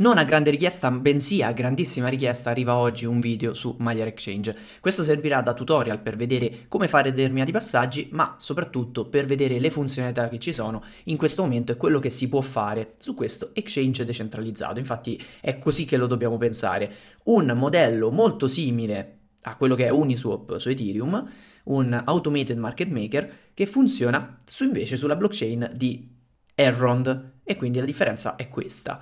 Non a grande richiesta, bensì a grandissima richiesta arriva oggi un video su Maier Exchange. Questo servirà da tutorial per vedere come fare determinati passaggi, ma soprattutto per vedere le funzionalità che ci sono in questo momento e quello che si può fare su questo exchange decentralizzato. Infatti è così che lo dobbiamo pensare. Un modello molto simile a quello che è Uniswap su Ethereum, un automated market maker che funziona su invece sulla blockchain di Errond e quindi la differenza è questa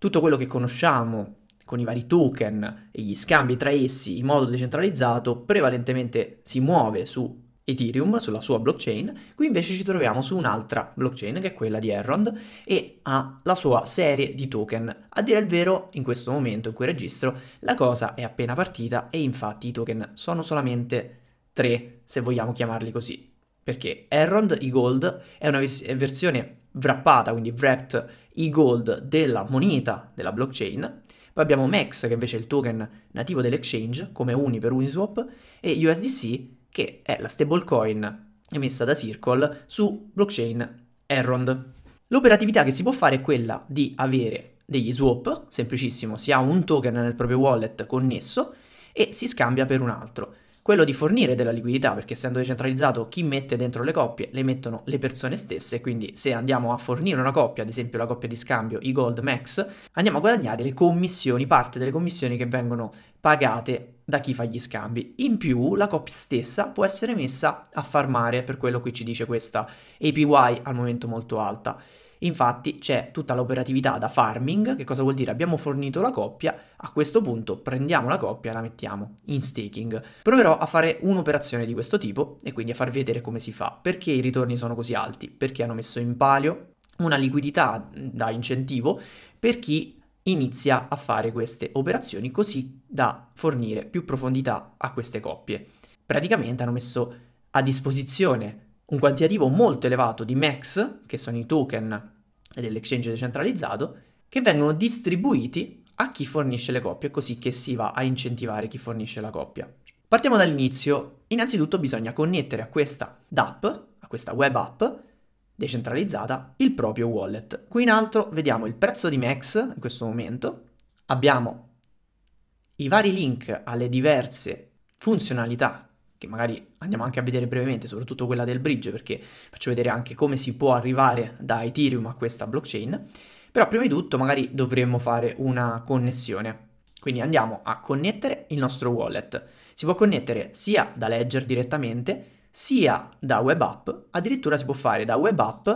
tutto quello che conosciamo con i vari token e gli scambi tra essi in modo decentralizzato prevalentemente si muove su Ethereum, sulla sua blockchain, qui invece ci troviamo su un'altra blockchain che è quella di Errond e ha la sua serie di token. A dire il vero, in questo momento in cui registro, la cosa è appena partita e infatti i token sono solamente tre, se vogliamo chiamarli così. Perché Errond, i Gold, è una vers- versione wrappata, quindi wrapped i gold della moneta della blockchain, poi abbiamo MEX che invece è il token nativo dell'exchange come uni per Uniswap e USDC che è la stablecoin emessa da Circle su blockchain Errond. L'operatività che si può fare è quella di avere degli swap, semplicissimo, si ha un token nel proprio wallet connesso e si scambia per un altro quello di fornire della liquidità, perché essendo decentralizzato chi mette dentro le coppie le mettono le persone stesse, quindi se andiamo a fornire una coppia, ad esempio la coppia di scambio, i Gold Max, andiamo a guadagnare le commissioni, parte delle commissioni che vengono pagate da chi fa gli scambi. In più la coppia stessa può essere messa a farmare, per quello qui ci dice questa APY al momento molto alta. Infatti c'è tutta l'operatività da farming, che cosa vuol dire? Abbiamo fornito la coppia, a questo punto prendiamo la coppia e la mettiamo in staking. Proverò a fare un'operazione di questo tipo e quindi a far vedere come si fa, perché i ritorni sono così alti, perché hanno messo in palio una liquidità da incentivo per chi inizia a fare queste operazioni così da fornire più profondità a queste coppie. Praticamente hanno messo a disposizione un quantitativo molto elevato di MEX, che sono i token dell'exchange decentralizzato, che vengono distribuiti a chi fornisce le coppie, così che si va a incentivare chi fornisce la coppia. Partiamo dall'inizio. Innanzitutto bisogna connettere a questa DApp, a questa web app, decentralizzata il proprio wallet. Qui in alto vediamo il prezzo di Max in questo momento, abbiamo i vari link alle diverse funzionalità che magari andiamo mm. anche a vedere brevemente, soprattutto quella del bridge, perché faccio vedere anche come si può arrivare da Ethereum a questa blockchain. Però prima di tutto magari dovremmo fare una connessione. Quindi andiamo a connettere il nostro wallet. Si può connettere sia da Ledger direttamente, sia da web app, addirittura si può fare da web app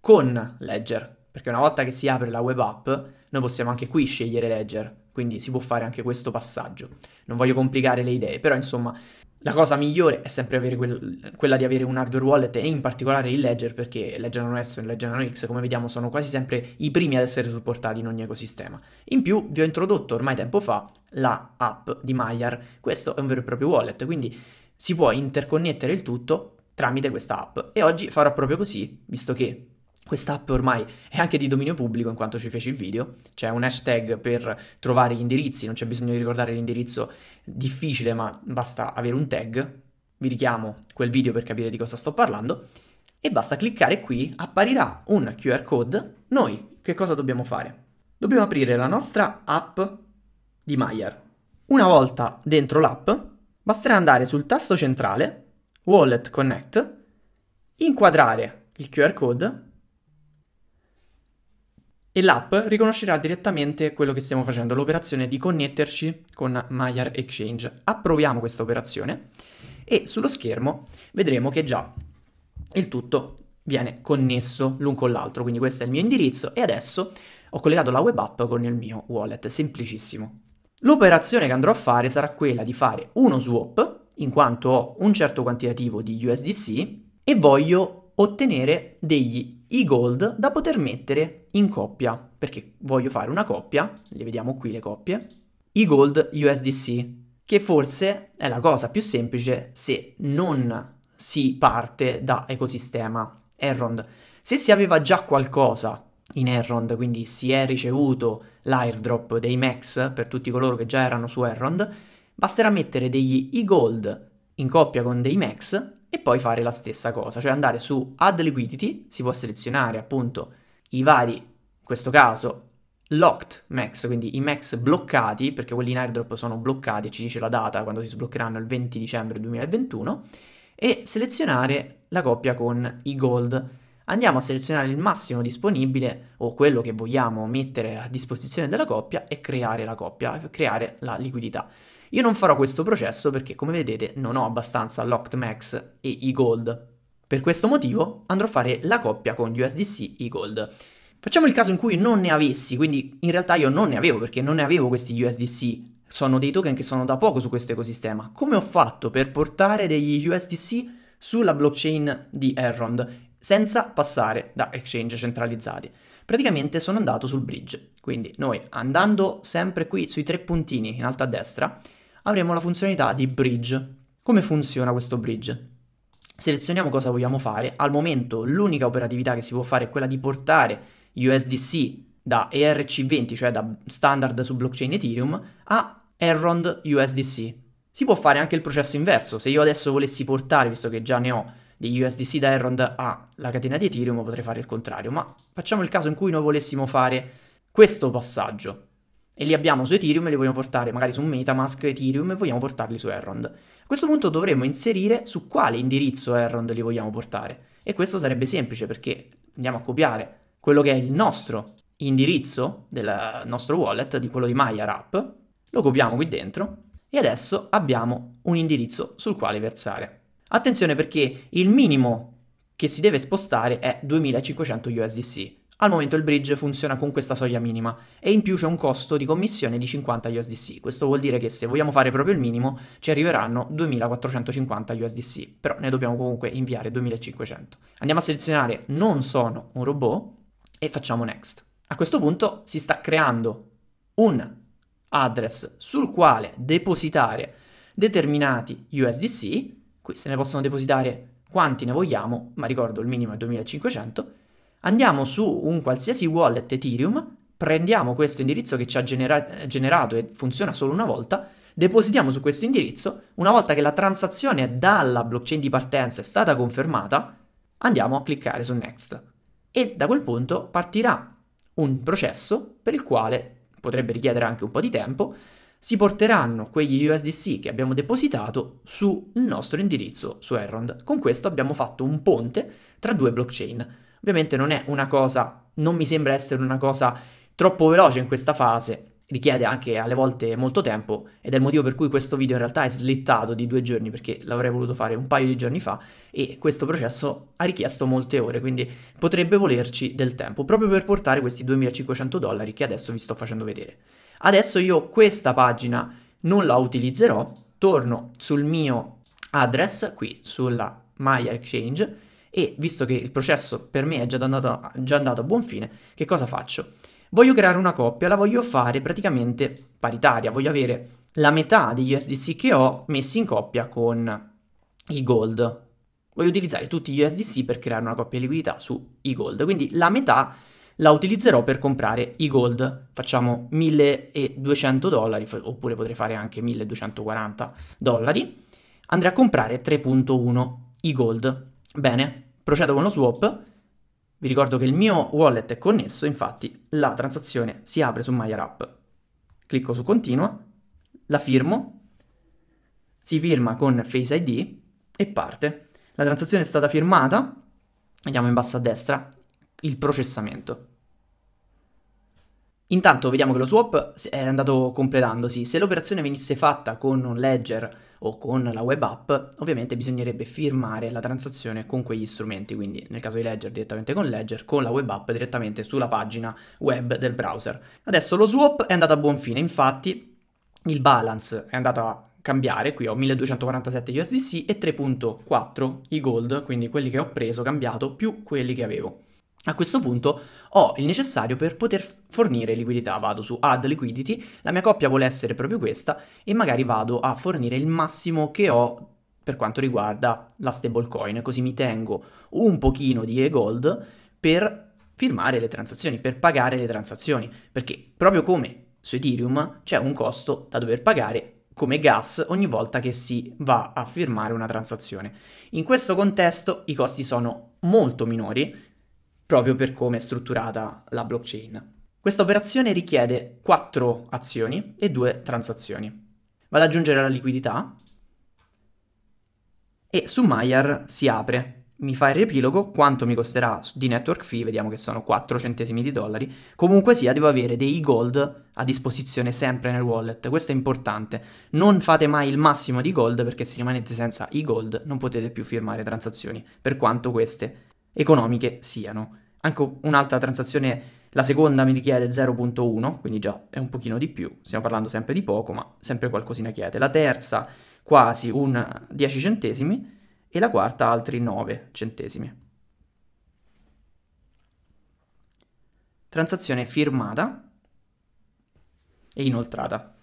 con Ledger, perché una volta che si apre la web app, noi possiamo anche qui scegliere Ledger, quindi si può fare anche questo passaggio. Non voglio complicare le idee, però insomma la cosa migliore è sempre quel, quella di avere un hardware wallet e in particolare il Ledger perché Ledger Nano S e Ledger Nano X come vediamo sono quasi sempre i primi ad essere supportati in ogni ecosistema. In più vi ho introdotto ormai tempo fa la app di Maillard, questo è un vero e proprio wallet quindi si può interconnettere il tutto tramite questa app e oggi farò proprio così visto che questa app ormai è anche di dominio pubblico in quanto ci feci il video, c'è un hashtag per trovare gli indirizzi, non c'è bisogno di ricordare l'indirizzo difficile ma basta avere un tag, vi richiamo quel video per capire di cosa sto parlando e basta cliccare qui, apparirà un QR code, noi che cosa dobbiamo fare? Dobbiamo aprire la nostra app di Maier. Una volta dentro l'app basterà andare sul tasto centrale, Wallet Connect, inquadrare il QR code e l'app riconoscerà direttamente quello che stiamo facendo, l'operazione di connetterci con Maillard Exchange. Approviamo questa operazione e sullo schermo vedremo che già il tutto viene connesso l'un con l'altro, quindi questo è il mio indirizzo e adesso ho collegato la web app con il mio wallet, semplicissimo. L'operazione che andrò a fare sarà quella di fare uno swap, in quanto ho un certo quantitativo di USDC e voglio ottenere degli i gold da poter mettere in coppia, perché voglio fare una coppia, le vediamo qui le coppie, i gold USDC, che forse è la cosa più semplice se non si parte da ecosistema Errond. Se si aveva già qualcosa in Errond, quindi si è ricevuto l'airdrop dei Max per tutti coloro che già erano su Errond, basterà mettere degli e-gold in coppia con dei Max e poi fare la stessa cosa, cioè andare su Add Liquidity, si può selezionare appunto i vari, in questo caso, locked max, quindi i max bloccati, perché quelli in airdrop sono bloccati, ci dice la data quando si sbloccheranno il 20 dicembre 2021, e selezionare la coppia con i gold. Andiamo a selezionare il massimo disponibile o quello che vogliamo mettere a disposizione della coppia e creare la coppia, creare la liquidità. Io non farò questo processo perché, come vedete, non ho abbastanza Locked Max e E-Gold. Per questo motivo andrò a fare la coppia con USDC E-Gold. Facciamo il caso in cui non ne avessi, quindi in realtà io non ne avevo perché non ne avevo questi USDC sono dei token che sono da poco su questo ecosistema. Come ho fatto per portare degli USDC sulla blockchain di Errond senza passare da exchange centralizzati? Praticamente sono andato sul bridge, quindi noi andando sempre qui sui tre puntini in alto a destra avremo la funzionalità di bridge. Come funziona questo bridge? Selezioniamo cosa vogliamo fare, al momento l'unica operatività che si può fare è quella di portare USDC da ERC20, cioè da standard su blockchain Ethereum, a Errond USDC. Si può fare anche il processo inverso, se io adesso volessi portare, visto che già ne ho degli USDC da Errond alla catena di Ethereum, potrei fare il contrario, ma facciamo il caso in cui noi volessimo fare questo passaggio e li abbiamo su Ethereum e li vogliamo portare magari su Metamask, Ethereum e vogliamo portarli su Errond. A questo punto dovremmo inserire su quale indirizzo Errond li vogliamo portare e questo sarebbe semplice perché andiamo a copiare quello che è il nostro indirizzo del nostro wallet, di quello di MyArap, lo copiamo qui dentro e adesso abbiamo un indirizzo sul quale versare. Attenzione perché il minimo che si deve spostare è 2500 USDC, al momento il bridge funziona con questa soglia minima e in più c'è un costo di commissione di 50 USDC. Questo vuol dire che se vogliamo fare proprio il minimo ci arriveranno 2450 USDC, però ne dobbiamo comunque inviare 2500. Andiamo a selezionare non sono un robot e facciamo next. A questo punto si sta creando un address sul quale depositare determinati USDC, qui se ne possono depositare quanti ne vogliamo, ma ricordo il minimo è 2500 Andiamo su un qualsiasi wallet Ethereum, prendiamo questo indirizzo che ci ha genera- generato e funziona solo una volta, depositiamo su questo indirizzo, una volta che la transazione dalla blockchain di partenza è stata confermata, andiamo a cliccare su Next. E da quel punto partirà un processo per il quale potrebbe richiedere anche un po' di tempo, si porteranno quegli USDC che abbiamo depositato sul nostro indirizzo su Errond. Con questo abbiamo fatto un ponte tra due blockchain. Ovviamente non è una cosa, non mi sembra essere una cosa troppo veloce in questa fase, richiede anche alle volte molto tempo ed è il motivo per cui questo video in realtà è slittato di due giorni perché l'avrei voluto fare un paio di giorni fa e questo processo ha richiesto molte ore quindi potrebbe volerci del tempo proprio per portare questi 2500 dollari che adesso vi sto facendo vedere adesso io questa pagina non la utilizzerò torno sul mio address qui sulla My Exchange e visto che il processo per me è già andato, già andato a buon fine, che cosa faccio? Voglio creare una coppia, la voglio fare praticamente paritaria, voglio avere la metà degli USDC che ho messi in coppia con i gold. Voglio utilizzare tutti gli USDC per creare una coppia di liquidità su i gold, quindi la metà la utilizzerò per comprare i gold, facciamo 1200 dollari, oppure potrei fare anche 1240 dollari, andrei a comprare 3.1 i gold. Bene, procedo con lo swap. Vi ricordo che il mio wallet è connesso, infatti la transazione si apre su MyRapp. Clicco su continua, la firmo, si firma con Face ID e parte. La transazione è stata firmata, vediamo in basso a destra, il processamento. Intanto vediamo che lo swap è andato completandosi. Se l'operazione venisse fatta con un ledger o con la web app, ovviamente bisognerebbe firmare la transazione con quegli strumenti, quindi nel caso di Ledger direttamente con Ledger, con la web app direttamente sulla pagina web del browser. Adesso lo swap è andato a buon fine, infatti il balance è andato a cambiare, qui ho 1247 USDC e 3.4 i gold, quindi quelli che ho preso, cambiato, più quelli che avevo. A questo punto ho il necessario per poter fornire liquidità. Vado su add liquidity, la mia coppia vuole essere proprio questa e magari vado a fornire il massimo che ho per quanto riguarda la stablecoin, così mi tengo un pochino di e-gold per firmare le transazioni, per pagare le transazioni, perché proprio come su Ethereum c'è un costo da dover pagare come gas ogni volta che si va a firmare una transazione. In questo contesto i costi sono molto minori proprio per come è strutturata la blockchain. Questa operazione richiede 4 azioni e 2 transazioni. Vado ad aggiungere la liquidità e su Maiar si apre. Mi fa il riepilogo quanto mi costerà di network fee, vediamo che sono 4 centesimi di dollari. Comunque sia, devo avere dei gold a disposizione sempre nel wallet, questo è importante. Non fate mai il massimo di gold perché se rimanete senza i gold non potete più firmare transazioni, per quanto queste economiche siano. Anche un'altra transazione, la seconda mi richiede 0.1, quindi già è un pochino di più, stiamo parlando sempre di poco, ma sempre qualcosina chiede. La terza quasi un 10 centesimi e la quarta altri 9 centesimi. Transazione firmata e inoltrata.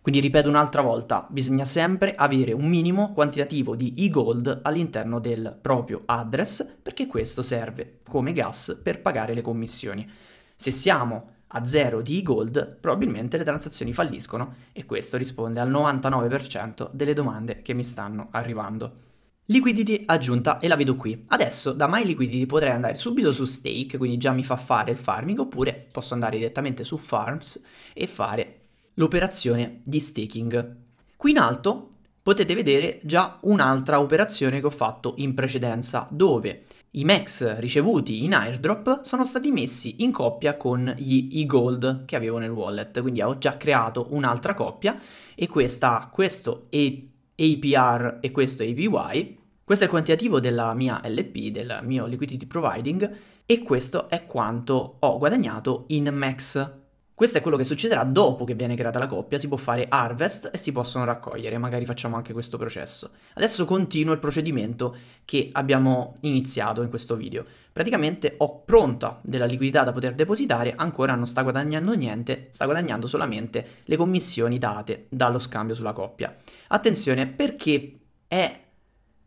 Quindi ripeto un'altra volta, bisogna sempre avere un minimo quantitativo di e-gold all'interno del proprio address perché questo serve come gas per pagare le commissioni. Se siamo a zero di e-gold probabilmente le transazioni falliscono e questo risponde al 99% delle domande che mi stanno arrivando. Liquidity aggiunta e la vedo qui. Adesso da My Liquidity potrei andare subito su Stake, quindi già mi fa fare il farming, oppure posso andare direttamente su Farms e fare l'operazione di staking. Qui in alto potete vedere già un'altra operazione che ho fatto in precedenza, dove i max ricevuti in airdrop sono stati messi in coppia con gli e-gold che avevo nel wallet, quindi ho già creato un'altra coppia e questa, questo APR e questo APY, questo è il quantitativo della mia LP, del mio liquidity providing e questo è quanto ho guadagnato in max questo è quello che succederà dopo che viene creata la coppia, si può fare harvest e si possono raccogliere, magari facciamo anche questo processo. Adesso continuo il procedimento che abbiamo iniziato in questo video. Praticamente ho pronta della liquidità da poter depositare, ancora non sta guadagnando niente, sta guadagnando solamente le commissioni date dallo scambio sulla coppia. Attenzione perché è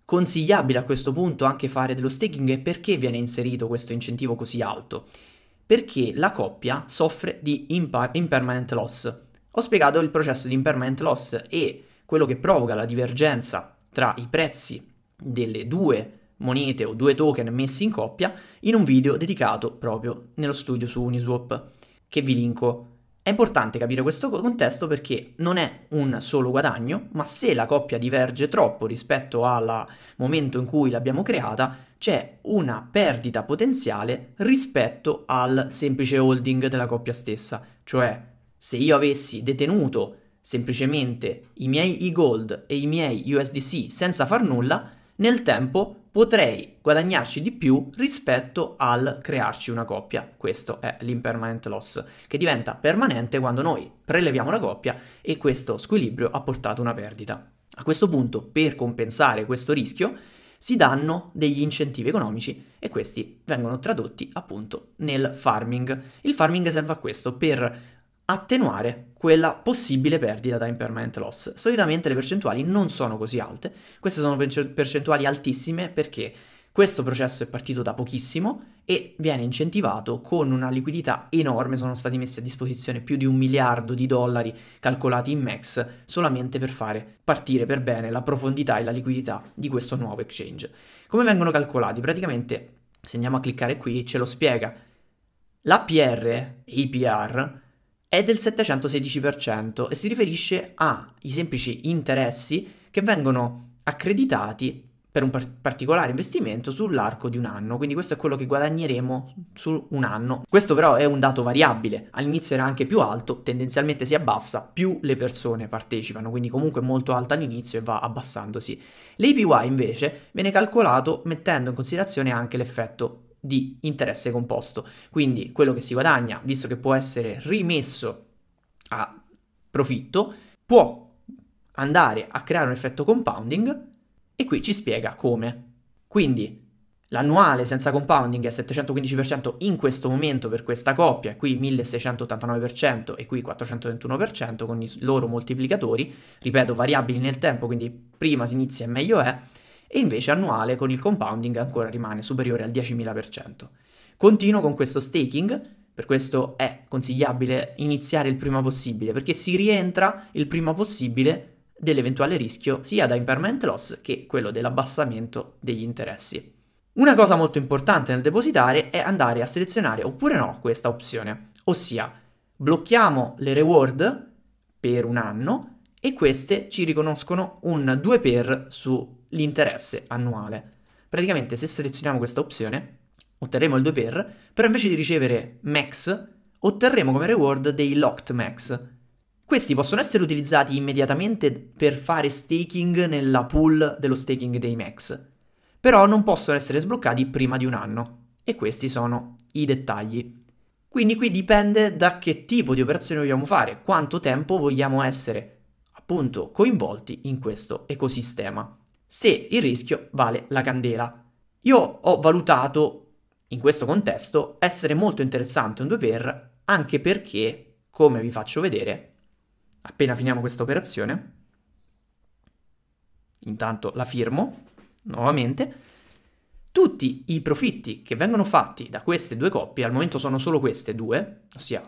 consigliabile a questo punto anche fare dello staking e perché viene inserito questo incentivo così alto? Perché la coppia soffre di impa- impermanent loss. Ho spiegato il processo di impermanent loss e quello che provoca la divergenza tra i prezzi delle due monete o due token messi in coppia in un video dedicato proprio nello studio su Uniswap che vi linko è importante capire questo contesto perché non è un solo guadagno, ma se la coppia diverge troppo rispetto al momento in cui l'abbiamo creata, c'è una perdita potenziale rispetto al semplice holding della coppia stessa. Cioè, se io avessi detenuto semplicemente i miei e-gold e i miei USDC senza far nulla, nel tempo potrei guadagnarci di più rispetto al crearci una coppia. Questo è l'impermanent loss, che diventa permanente quando noi preleviamo la coppia e questo squilibrio ha portato una perdita. A questo punto, per compensare questo rischio, si danno degli incentivi economici e questi vengono tradotti appunto nel farming. Il farming serve a questo, per attenuare quella possibile perdita da impermanent loss. Solitamente le percentuali non sono così alte, queste sono percentuali altissime perché questo processo è partito da pochissimo e viene incentivato con una liquidità enorme, sono stati messi a disposizione più di un miliardo di dollari calcolati in max solamente per fare partire per bene la profondità e la liquidità di questo nuovo exchange. Come vengono calcolati? Praticamente, se andiamo a cliccare qui, ce lo spiega. L'APR e è del 716% e si riferisce ai semplici interessi che vengono accreditati per un par- particolare investimento sull'arco di un anno, quindi questo è quello che guadagneremo su un anno. Questo però è un dato variabile, all'inizio era anche più alto, tendenzialmente si abbassa più le persone partecipano, quindi comunque molto alto all'inizio e va abbassandosi. L'APY invece viene calcolato mettendo in considerazione anche l'effetto di interesse composto. Quindi quello che si guadagna, visto che può essere rimesso a profitto, può andare a creare un effetto compounding e qui ci spiega come. Quindi l'annuale senza compounding è 715% in questo momento per questa coppia, qui 1689% e qui 421% con i loro moltiplicatori, ripeto variabili nel tempo, quindi prima si inizia e meglio è, e invece annuale con il compounding ancora rimane superiore al 10.000%. Continuo con questo staking, per questo è consigliabile iniziare il prima possibile, perché si rientra il prima possibile dell'eventuale rischio sia da impairment loss che quello dell'abbassamento degli interessi. Una cosa molto importante nel depositare è andare a selezionare oppure no questa opzione, ossia blocchiamo le reward per un anno e queste ci riconoscono un 2 per su l'interesse annuale. Praticamente se selezioniamo questa opzione otterremo il 2 per, però invece di ricevere max otterremo come reward dei locked max. Questi possono essere utilizzati immediatamente per fare staking nella pool dello staking dei max, però non possono essere sbloccati prima di un anno. E questi sono i dettagli. Quindi qui dipende da che tipo di operazione vogliamo fare, quanto tempo vogliamo essere appunto coinvolti in questo ecosistema se il rischio vale la candela. Io ho valutato in questo contesto essere molto interessante un 2x anche perché, come vi faccio vedere, appena finiamo questa operazione, intanto la firmo nuovamente, tutti i profitti che vengono fatti da queste due coppie, al momento sono solo queste due, ossia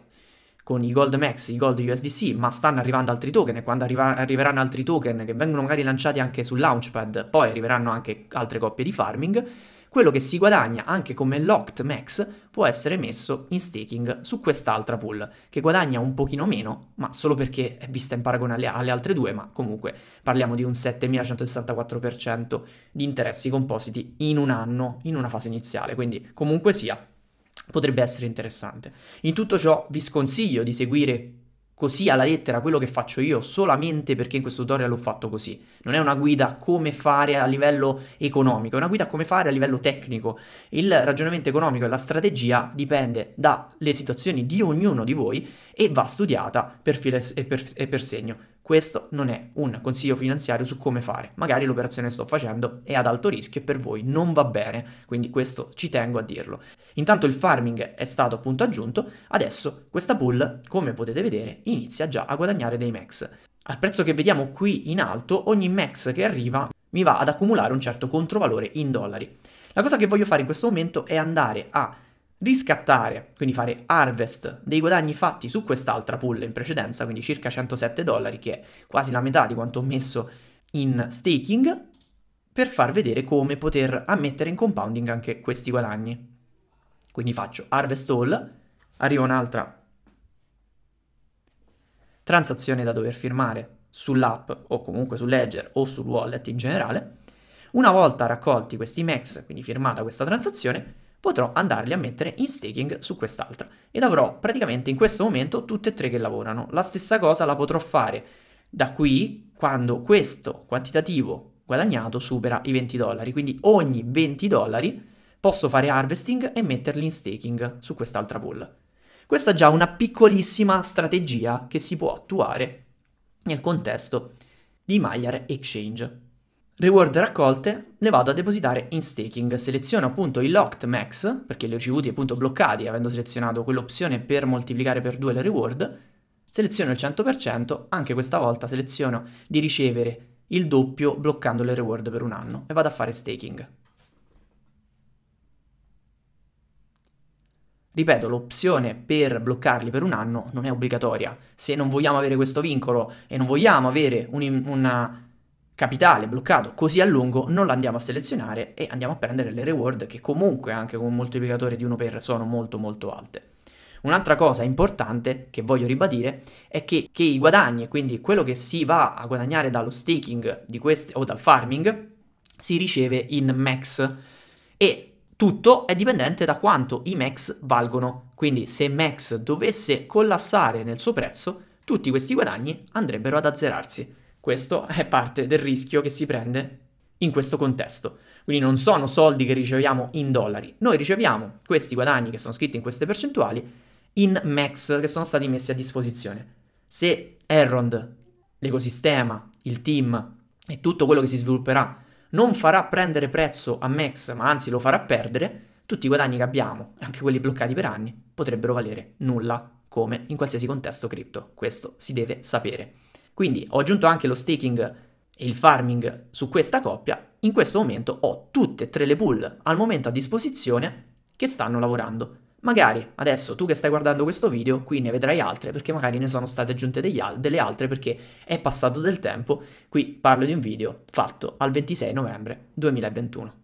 con i Gold Max, i Gold USDC, ma stanno arrivando altri token e quando arriva- arriveranno altri token che vengono magari lanciati anche sul Launchpad, poi arriveranno anche altre coppie di farming, quello che si guadagna anche come locked max può essere messo in staking su quest'altra pool, che guadagna un pochino meno, ma solo perché è vista in paragone alle, alle altre due, ma comunque parliamo di un 7164% di interessi compositi in un anno, in una fase iniziale, quindi comunque sia potrebbe essere interessante. In tutto ciò vi sconsiglio di seguire così alla lettera quello che faccio io solamente perché in questo tutorial l'ho fatto così. Non è una guida come fare a livello economico, è una guida come fare a livello tecnico. Il ragionamento economico e la strategia dipende dalle situazioni di ognuno di voi e va studiata per filo e per, e per segno. Questo non è un consiglio finanziario su come fare. Magari l'operazione che sto facendo è ad alto rischio e per voi non va bene, quindi questo ci tengo a dirlo. Intanto il farming è stato appunto aggiunto, adesso questa pool, come potete vedere, inizia già a guadagnare dei max. Al prezzo che vediamo qui in alto, ogni max che arriva mi va ad accumulare un certo controvalore in dollari. La cosa che voglio fare in questo momento è andare a riscattare, quindi fare harvest dei guadagni fatti su quest'altra pool in precedenza, quindi circa 107 dollari, che è quasi la metà di quanto ho messo in staking, per far vedere come poter ammettere in compounding anche questi guadagni. Quindi faccio harvest all, arriva un'altra transazione da dover firmare sull'app o comunque su ledger o sul wallet in generale. Una volta raccolti questi max, quindi firmata questa transazione, potrò andarli a mettere in staking su quest'altra ed avrò praticamente in questo momento tutte e tre che lavorano. La stessa cosa la potrò fare da qui quando questo quantitativo guadagnato supera i 20 dollari, quindi ogni 20 dollari posso fare harvesting e metterli in staking su quest'altra pool. Questa è già una piccolissima strategia che si può attuare nel contesto di Maiar Exchange. Reward raccolte le vado a depositare in staking, seleziono appunto i locked max, perché li ho ricevuti appunto bloccati avendo selezionato quell'opzione per moltiplicare per due le reward, seleziono il 100%, anche questa volta seleziono di ricevere il doppio bloccando le reward per un anno e vado a fare staking. Ripeto, l'opzione per bloccarli per un anno non è obbligatoria. Se non vogliamo avere questo vincolo e non vogliamo avere un, una capitale bloccato così a lungo non la andiamo a selezionare e andiamo a prendere le reward che comunque anche con un moltiplicatore di 1 per sono molto molto alte. Un'altra cosa importante che voglio ribadire è che, che, i guadagni, quindi quello che si va a guadagnare dallo staking di queste, o dal farming, si riceve in max e tutto è dipendente da quanto i max valgono. Quindi se max dovesse collassare nel suo prezzo, tutti questi guadagni andrebbero ad azzerarsi. Questo è parte del rischio che si prende in questo contesto. Quindi non sono soldi che riceviamo in dollari, noi riceviamo questi guadagni che sono scritti in queste percentuali in max che sono stati messi a disposizione. Se Errond, l'ecosistema, il team e tutto quello che si svilupperà non farà prendere prezzo a max, ma anzi lo farà perdere, tutti i guadagni che abbiamo, anche quelli bloccati per anni, potrebbero valere nulla, come in qualsiasi contesto cripto. Questo si deve sapere. Quindi ho aggiunto anche lo staking e il farming su questa coppia. In questo momento ho tutte e tre le pool al momento a disposizione che stanno lavorando. Magari adesso tu che stai guardando questo video, qui ne vedrai altre perché magari ne sono state aggiunte al- delle altre perché è passato del tempo. Qui parlo di un video fatto al 26 novembre 2021.